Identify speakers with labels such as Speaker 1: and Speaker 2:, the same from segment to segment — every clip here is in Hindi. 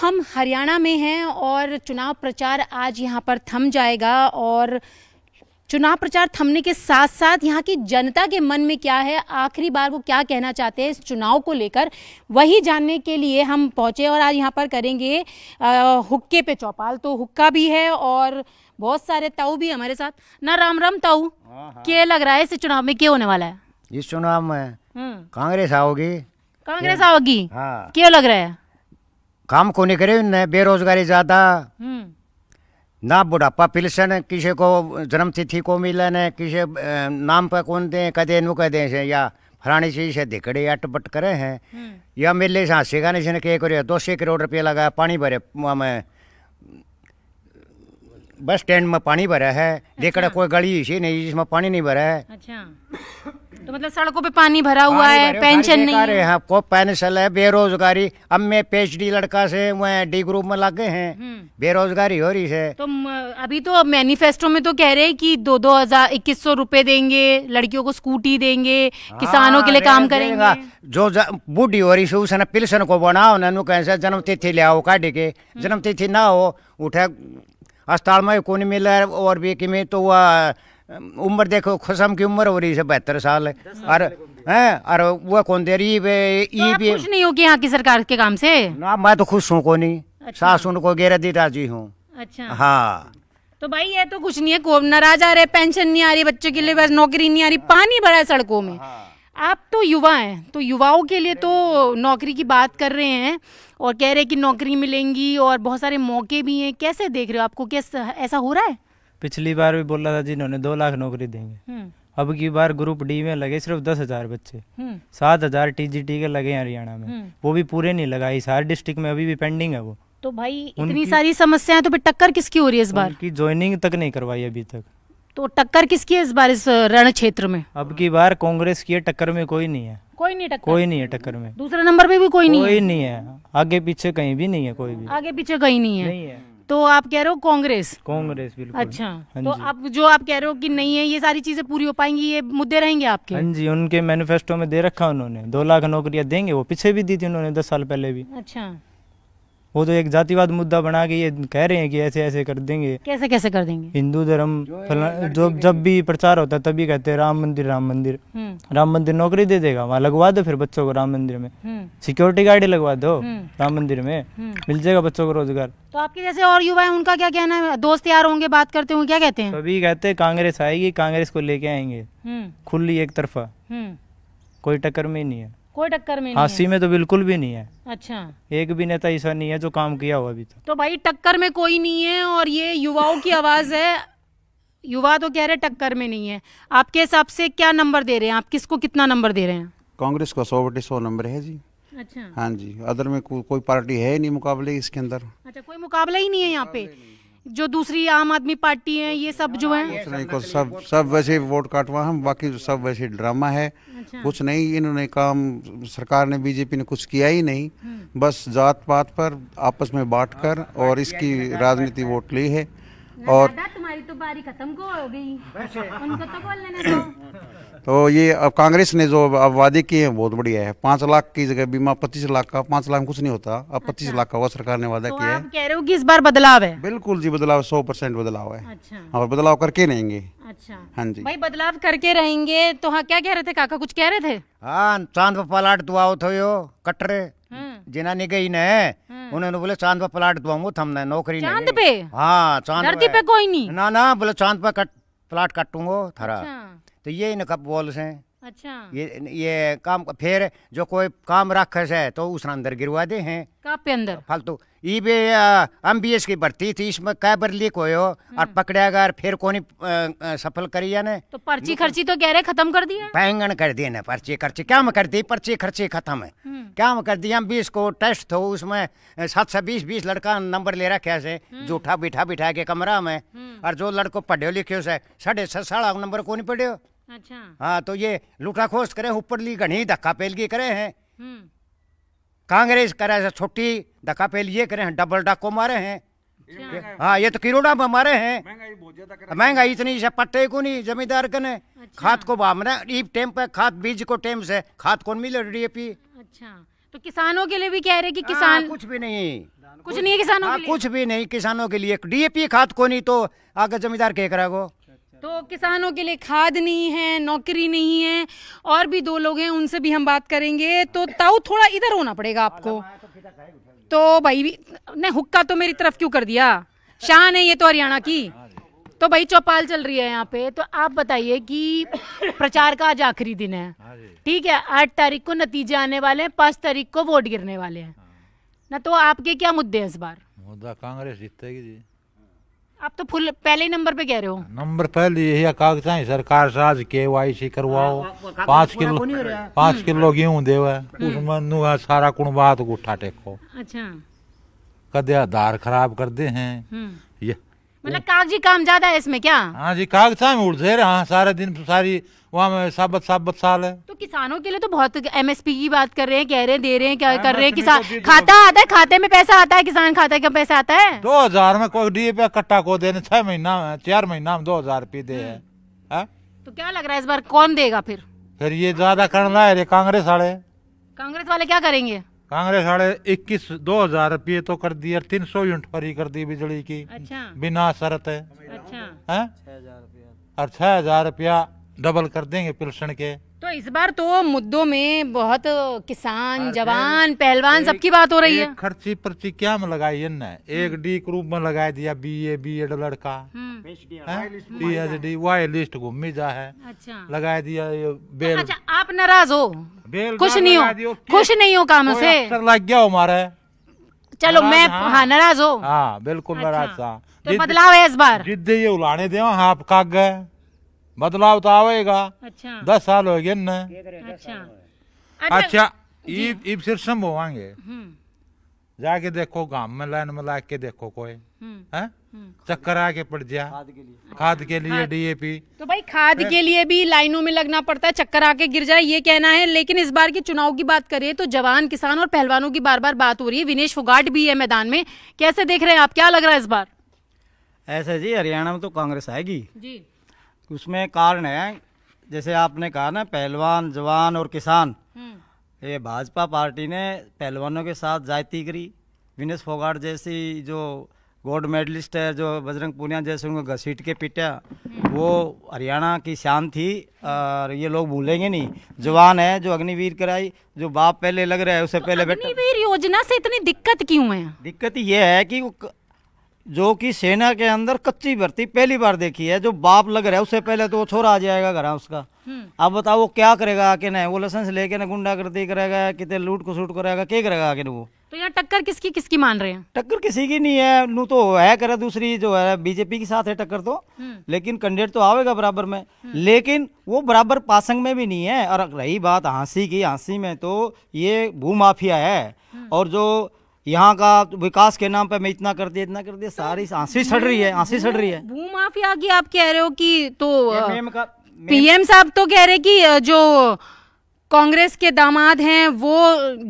Speaker 1: हम हरियाणा में हैं और चुनाव प्रचार आज यहाँ पर थम जाएगा और चुनाव प्रचार थमने के साथ साथ यहाँ की जनता के मन में क्या है आखिरी बार वो क्या कहना चाहते हैं इस चुनाव को लेकर वही जानने के लिए हम पहुँचे और आज यहाँ पर करेंगे आ, हुक्के पे चौपाल तो हुक्का भी है और बहुत सारे ताऊ भी हमारे साथ ना राम राम ताऊ हाँ, हाँ। क्या लग रहा है इस चुनाव में क्या होने वाला है
Speaker 2: इस चुनाव में हम्म। कांग्रेस आओगी
Speaker 1: कांग्रेस आओगी हाँ। क्या लग रहा है
Speaker 2: काम को नहीं करे बेरोजगारी ज्यादा हम्म। ना बुढ़ापा पिलसन किसी को जन्म तिथि को मिलन किसी नाम पर कौन दे कदे नु कह दे या फलानी चीज से अट अटपट करे हैं हम्म। या मेले से हाँ गाने से के करे दो सौ करोड़ रुपया लगाया पानी भरे में बस स्टैंड में पानी भरा है अच्छा। कोई गली ऐसी नहीं जिसमें पानी नहीं भरा है
Speaker 1: अच्छा तो मतलब सड़कों पे पानी भरा हुआ है पेंशन नहीं है
Speaker 2: आपको हाँ, पेंशन है बेरोजगारी अब मैं पी लड़का से वह डी ग्रुप में लगे हैं हम्म। बेरोजगारी हो रही है तो
Speaker 1: अभी तो मैनिफेस्टो में तो कह रहे हैं कि दो दो हजार इक्कीस सौ रूपए देंगे लड़कियों को स्कूटी देंगे हाँ, किसानों के लिए काम करेंगे
Speaker 2: जो बूढ़ी हो रही है उसने पिल्सन को बनाओ ना कैसे जन्म तिथि ले आओ काटे के हम्म। जन्म तिथि ना हो उठा अस्पताल में कौन मिला और भी कि तो वह उम्र देखो खुशम की उम्र हो रही है बहत्तर साल है और है और वह कौन दे रही है तो ई भी खुश
Speaker 1: नहीं होगी यहाँ की सरकार के काम से ना मैं तो
Speaker 2: खुश हूँ कौन अच्छा। सास उनको गेरा दी राजी हूँ अच्छा हाँ
Speaker 1: तो भाई ये तो कुछ नहीं है नाराज आ रहे पेंशन नहीं आ रही बच्चों के लिए बस नौकरी नहीं आ रही पानी भरा है सड़कों में हाँ। आप तो युवा हैं तो युवाओं के लिए तो नौकरी की बात कर रहे हैं और कह रहे हैं कि नौकरी मिलेंगी और बहुत सारे मौके भी हैं कैसे देख रहे हो आपको कैसा ऐसा हो रहा है
Speaker 3: पिछली बार भी बोला था जिन्होंने दो लाख नौकरी देंगे हम्म। अब की बार ग्रुप डी में लगे सिर्फ दस हजार बच्चे हम्म। सात हजार टीजीटी के लगे हैं हरियाणा में हम्म। वो भी पूरे नहीं लगा हर डिस्ट्रिक्ट में अभी भी पेंडिंग है वो
Speaker 1: तो भाई इतनी सारी समस्याएं तो फिर टक्कर किसकी हो रही है इस बार
Speaker 3: की ज्वाइनिंग तक नहीं करवाई अभी तक
Speaker 1: तो टक्कर किसकी है इस बार इस रण क्षेत्र में
Speaker 3: अब की बार कांग्रेस की है टक्कर में कोई नहीं है
Speaker 1: कोई नहीं टक्कर कोई
Speaker 3: नहीं है टक्कर में
Speaker 1: दूसरे नंबर पे भी कोई नहीं कोई
Speaker 3: नहीं है आगे पीछे कहीं भी नहीं है कोई भी
Speaker 1: आगे पीछे कहीं नहीं है नहीं है तो आप कह रहे हो कांग्रेस
Speaker 3: कांग्रेस बिल्कुल अच्छा
Speaker 1: हाँ तो आप जो आप कह रहे हो कि नहीं है ये सारी चीजें पूरी हो पाएंगी ये मुद्दे रहेंगे आपके हाँ
Speaker 3: जी उनके मैनिफेस्टो में दे रखा उन्होंने दो लाख नौकरियां देंगे वो पीछे भी दी थी उन्होंने दस साल पहले भी अच्छा वो तो एक जातिवाद मुद्दा बना के ये कह रहे हैं कि ऐसे ऐसे कर देंगे
Speaker 1: कैसे कैसे कर देंगे
Speaker 3: हिंदू धर्म जो जब भी प्रचार होता है तभी कहते हैं राम मंदिर राम मंदिर हम्म। राम मंदिर नौकरी दे देगा वहाँ लगवा दो फिर बच्चों को राम मंदिर में हम्म। सिक्योरिटी गार्ड लगवा दो हम्म। राम मंदिर में मिल जाएगा बच्चों को रोजगार
Speaker 1: तो आपके जैसे और युवा है उनका क्या कहना है दोस्त यार होंगे बात करते हुए क्या कहते हैं
Speaker 3: सभी कहते हैं कांग्रेस आएगी कांग्रेस को लेके आएंगे खुली एक तरफा कोई टक्कर में नहीं है
Speaker 1: कोई टक्कर में अस्सी
Speaker 3: में तो बिल्कुल भी नहीं है अच्छा एक भी नेता ऐसा नहीं है जो काम किया हुआ अभी तो,
Speaker 1: तो भाई टक्कर में कोई नहीं है और ये युवाओं की आवाज है युवा तो कह रहे टक्कर में नहीं है आपके हिसाब से क्या नंबर दे रहे हैं आप किसको कितना नंबर दे रहे हैं
Speaker 4: कांग्रेस का सौ बटे सौ नंबर है जी अच्छा हाँ जी अदर में को, कोई पार्टी है नहीं मुकाबले इसके अंदर
Speaker 1: अच्छा कोई मुकाबला ही नहीं है यहाँ पे जो दूसरी आम आदमी पार्टी है ये सब जो है कुछ
Speaker 4: नहीं कुछ सब सब वैसे वोट काटवा हम बाकी सब वैसे ड्रामा है अच्छा। कुछ नहीं इन्होंने काम सरकार ने बीजेपी ने कुछ किया ही नहीं बस जात पात पर आपस में बांट कर और इसकी राजनीति वोट ली है और
Speaker 1: तुम्हारी तो बारी खत्म को
Speaker 2: हो गई उनको तो बोल
Speaker 4: तो ये अब कांग्रेस ने जो अब वादे किए हैं बहुत बढ़िया है पांच लाख की जगह बीमा पच्चीस लाख का पांच लाख कुछ नहीं होता अब पच्चीस अच्छा। लाख का हुआ सरकार ने वादा तो किया है
Speaker 1: कह रहे हो कि इस बार बदलाव
Speaker 4: है बिल्कुल जी बदलाव सौ परसेंट बदलाव है अच्छा। और बदलाव करके
Speaker 2: रहेंगे अच्छा हाँ जी
Speaker 1: भाई बदलाव करके रहेंगे तो हाँ क्या कह रहे थे काका कुछ कह रहे थे
Speaker 2: हाँ चांद पर पलाट दुआओ थो कटरे हाँ। जिना ने गई ने हाँ। उन्होंने बोले चांद पर प्लाट दुआओ थमने नौकरी चांद पे हाँ चांद पे कोई नहीं ना ना बोले चांद पर प्लाट काटूंगो थारा अच्छा। तो ये इनका बोल से अच्छा ये ये काम फिर जो कोई काम रख से तो उस अंदर गिरवा दे हैं काप के अंदर फालतू इबे एम बी एस की भर्ती थी इसमें कैबर लीक हो और हम्म। पकड़ा गया फिर कोनी uh, uh, सफल करी ने
Speaker 1: तो पर्ची खर्ची तो कह रहे खत्म कर दिया
Speaker 2: बैंगन कर दिए ना पर्ची खर्ची क्या मैं कर दी पर्ची खर्ची खत्म है हम्म। क्या मैं कर दी एम बी एस को टेस्ट हो तो उसमें uh, सात सौ बीस बीस लड़का नंबर ले रखे से हम्म। जूठा बिठा बिठा के कमरा में और जो लड़को पढ़े लिखे उसे साढ़े छह साढ़ा नंबर को नहीं पढ़ियो अच्छा हाँ तो ये लूटा खोस करे ऊपर ली घनी धक्का पेलगी करे है कांग्रेस करे से छोटी धक्का पेल ये करे हैं हाँ, डबल डाको मारे हैं हाँ ये तो किरोड़ा में मारे हैं महंगाई इतनी से पट्टे को नहीं जमींदार कने अच्छा। खाद को बामना ईप टेम पे खाद बीज को टेम से खाद कौन मिले डीएपी
Speaker 1: अच्छा तो किसानों के लिए भी कह रहे कि हाँ, किसान कुछ
Speaker 2: भी नहीं कुछ नहीं है किसानों हाँ, के लिए कुछ भी नहीं किसानों के लिए डीएपी खाद को नहीं तो आगे जमींदार कह करेगा
Speaker 1: तो किसानों के लिए खाद नहीं है नौकरी नहीं है और भी दो लोग हैं उनसे भी हम बात करेंगे तो ताऊ थोड़ा इधर होना पड़ेगा आपको तो भाई भी हुक्का तो मेरी तरफ क्यों कर दिया शान है ये तो हरियाणा की तो भाई चौपाल चल रही है यहाँ पे तो आप बताइए कि प्रचार का आज आखिरी दिन है ठीक है आठ तारीख को नतीजे आने वाले हैं पांच तारीख को वोट गिरने वाले हैं ना तो आपके क्या मुद्दे हैं इस बार
Speaker 4: मुद्दा कांग्रेस जीतेगी जी
Speaker 1: आप तो फुल पहले नंबर पे कह रहे हो
Speaker 4: नंबर पहले यही कागज है सरकार साज के वाई सी करवाओ हाँ, हाँ, पाँच किलो पाँच हम्म। किलो गेहूँ देव उसमें हम्म। सारा कुण बात उठा टेको अच्छा कदे आधार खराब कर दे हैं हम्म। ये
Speaker 1: मतलब कागजी काम ज्यादा है इसमें क्या हाँ जी
Speaker 4: कागजा तो में उड़ उड़झेर हाँ सारे दिन सारी वहाँ में साबत साबत साल है
Speaker 1: तो किसानों के लिए तो बहुत एमएसपी की बात कर रहे हैं कह रहे हैं दे रहे हैं क्या कर रहे हैं किसान खाता आता है खाते में पैसा आता है किसान खाता का पैसा आता है
Speaker 4: दो हजार में कोई डी पे कट्टा को देने छह महीना चार महीना में दो हजार रुपये दे है हम्म। हाँ?
Speaker 1: तो क्या लग रहा है इस बार कौन देगा फिर
Speaker 4: फिर ये ज्यादा करना है कांग्रेस वाले
Speaker 1: कांग्रेस वाले क्या करेंगे
Speaker 4: कांग्रेस वाले इक्कीस दो हजार रुपये तो कर दिए तीन सौ यूनिट फ्री कर दी बिजली की अच्छा। बिना शर्त है अच्छा। है और छह हजार रुपया डबल कर देंगे पिल्सन के
Speaker 1: तो इस बार तो मुद्दों में बहुत किसान जवान पहलवान सबकी बात हो रही है
Speaker 4: खर्ची पर्ची क्या में लगाई न एक हम्म। डी ग्रुप में लगा दिया बी ए बी एड लड़का
Speaker 1: पी एच
Speaker 4: डी वाई लिस्ट जा है अच्छा लगा दिया ये तो बेल अच्छा
Speaker 1: आप नाराज हो
Speaker 4: बेल खुश नहीं हो खुश नहीं हो काम से लग गया हमारे
Speaker 1: चलो मैं हाँ।, हाँ नाराज हो
Speaker 4: हाँ बिल्कुल नाराज था अच्छा। हाँ। तो बदलाव है इस बार जिद ये उलाने दे हाँ, आप काग गए बदलाव तो आवेगा अच्छा दस साल हो गए अच्छा,
Speaker 3: अच्छा, अच्छा, अच्छा
Speaker 4: फिर संभव आगे हम्म। जाके देखो गांव में लाइन में लाके देखो कोई हम्म। है हम्म। चक्कर आके पड़ गया खाद के लिए डीएपी
Speaker 1: तो भाई खाद के लिए भी लाइनों में लगना पड़ता है चक्कर आके गिर जाए ये कहना है लेकिन इस बार के चुनाव की बात करें तो जवान किसान और पहलवानों की बार बार बात हो रही है विनेश फोगाट भी है मैदान में कैसे देख रहे हैं आप क्या लग रहा है इस बार
Speaker 5: ऐसा जी हरियाणा में तो कांग्रेस आएगी जी उसमें कारण है जैसे आपने कहा ना पहलवान जवान और किसान हम्म। ये भाजपा पार्टी ने पहलवानों के साथ जायती करी विनेश फोगाट जैसी जो गोल्ड मेडलिस्ट है जो बजरंग पूनिया जैसे उनको घसीट के पीटा हम्म। वो हरियाणा की शान थी और ये लोग भूलेंगे नहीं जवान है जो अग्निवीर कराई जो बाप पहले लग रहा है उससे तो पहले
Speaker 1: अग्निवीर योजना से इतनी दिक्कत क्यों है दिक्कत
Speaker 5: ये है कि जो कि सेना के अंदर कच्ची भर्ती पहली बार देखी है जो बाप लग रहा है उससे पहले तो वो छोरा आ जाएगा घर उसका हम्म। अब बताओ वो क्या करेगा आके ना वो लाइसेंस लेके ना गुंडा गुंडागर्दी करेगा कितने लूट को सूट करेगा क्या करेगा आके वो
Speaker 1: तो यहाँ टक्कर किसकी किसकी मान रहे हैं
Speaker 5: टक्कर किसी की नहीं है नू तो है करे दूसरी जो है बीजेपी के साथ है टक्कर तो हम्म। लेकिन कैंडिडेट तो आवेगा बराबर में हम्म। लेकिन वो बराबर पासंग में भी नहीं है और रही बात हाँसी की हाँसी में तो ये भू माफिया है और जो यहाँ का विकास के नाम पे मैं इतना कर दिया इतना कर दिया सारी तो आंसी सड़ रही है आंसी सड़ रही है
Speaker 1: भू माफिया की आप कह रहे हो कि तो पीएम साहब तो कह रहे कि जो कांग्रेस के दामाद हैं वो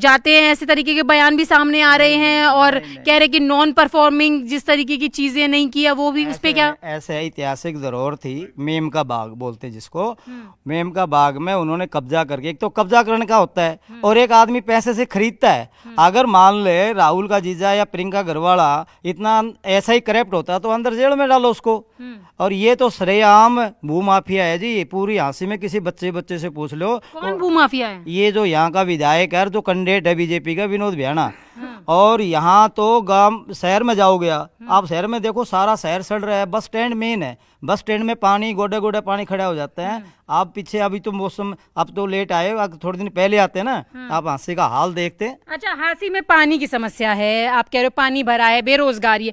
Speaker 1: जाते हैं ऐसे तरीके के बयान भी सामने आ रहे हैं और नहीं, नहीं। कह रहे कि नॉन परफॉर्मिंग जिस तरीके की चीजें नहीं किया वो भी उस पर क्या
Speaker 5: ऐसे ऐतिहासिक जरूर थी मेम का बाग बोलते हैं जिसको हम्म। मेम का बाग में उन्होंने कब्जा करके एक तो कब्जा करने का होता है हम्म। और एक आदमी पैसे से खरीदता है हम्म। अगर मान ले राहुल का जीजा या प्रियंका गरवाला इतना ऐसा ही करप्ट होता तो अंदर जेल में डालो उसको हम्म। और ये तो श्रेयाम भू माफिया है जी पूरी हाँसी में किसी बच्चे बच्चे से पूछ लो
Speaker 1: कौन भू माफिया है
Speaker 5: ये जो यहाँ का विधायक है जो कैंडिडेट है बीजेपी का विनोद भ्याना हम्म। और यहाँ तो गांव शहर में जाओगे आप हम्म। शहर में देखो सारा शहर सड़ रहा है बस स्टैंड मेन है बस स्टैंड में पानी गोडे गोडे पानी खड़ा हो जाता है हम्म। आप पीछे अभी तो मौसम अब तो लेट आए थोड़े दिन पहले आते हैं ना हम्म। आप हाँसी का हाल देखते हैं
Speaker 1: अच्छा हाँसी में पानी की समस्या है आप कह रहे हो पानी भरा है बेरोजगारी है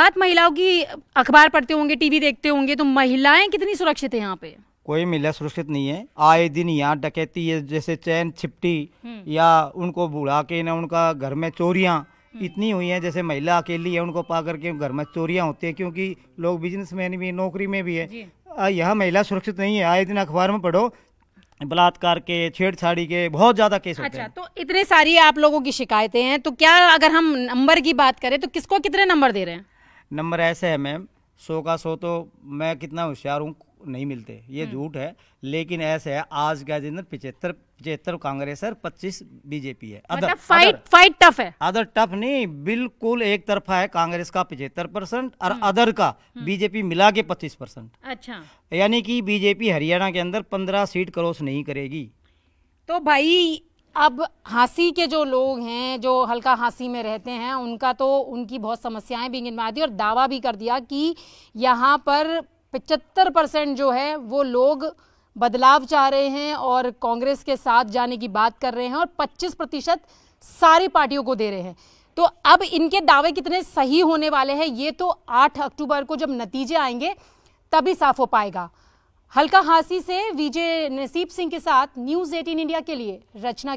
Speaker 1: बात महिलाओं की अखबार पढ़ते होंगे टीवी देखते होंगे तो महिलाएं कितनी सुरक्षित है यहाँ पे
Speaker 5: कोई महिला सुरक्षित नहीं है आए दिन यहाँ डकैती है जैसे चैन छिपटी हम्म। या उनको बुढ़ा के ना उनका घर में चोरियाँ हम्म। इतनी हुई हैं जैसे महिला अकेली है उनको पा करके घर में चोरियाँ होती है क्योंकि लोग बिजनेसमैन भी नौकरी में भी है यह महिला सुरक्षित नहीं है आए दिन अखबार में पढ़ो बलात्कार के छेड़छाड़ी के बहुत ज्यादा केस होते अच्छा, हैं। तो
Speaker 1: इतने सारी आप लोगों की शिकायतें हैं तो क्या अगर हम नंबर की बात करें तो किसको कितने नंबर दे रहे हैं
Speaker 5: नंबर ऐसे है मैम सो का सो तो मैं कितना होशियार हूँ नहीं मिलते ये हम्म। झूठ है लेकिन ऐसे है आज का दिन पिछहत्तर पिछहत्तर कांग्रेस है पच्चीस बीजेपी है अदर फाइट
Speaker 1: फाइट टफ है
Speaker 5: अदर टफ नहीं बिल्कुल एक तरफा है कांग्रेस का पिछहत्तर परसेंट और हम्म। अदर का हम्म। बीजेपी मिला के पच्चीस परसेंट अच्छा यानी कि बीजेपी हरियाणा के अंदर पंद्रह सीट क्रॉस नहीं करेगी
Speaker 1: तो भाई अब हाँसी के जो लोग हैं जो हल्का हाँसी में रहते हैं उनका तो उनकी बहुत समस्याएं भी गिनवा दी और दावा भी कर दिया कि यहाँ पर पचहत्तर परसेंट जो है वो लोग बदलाव चाह रहे हैं और कांग्रेस के साथ जाने की बात कर रहे हैं और 25 प्रतिशत सारी पार्टियों को दे रहे हैं तो अब इनके दावे कितने सही होने वाले हैं ये तो 8 अक्टूबर को जब नतीजे आएंगे तभी साफ हो पाएगा हल्का हासी से विजय नसीब सिंह के साथ न्यूज़ 18 इंडिया के लिए रचना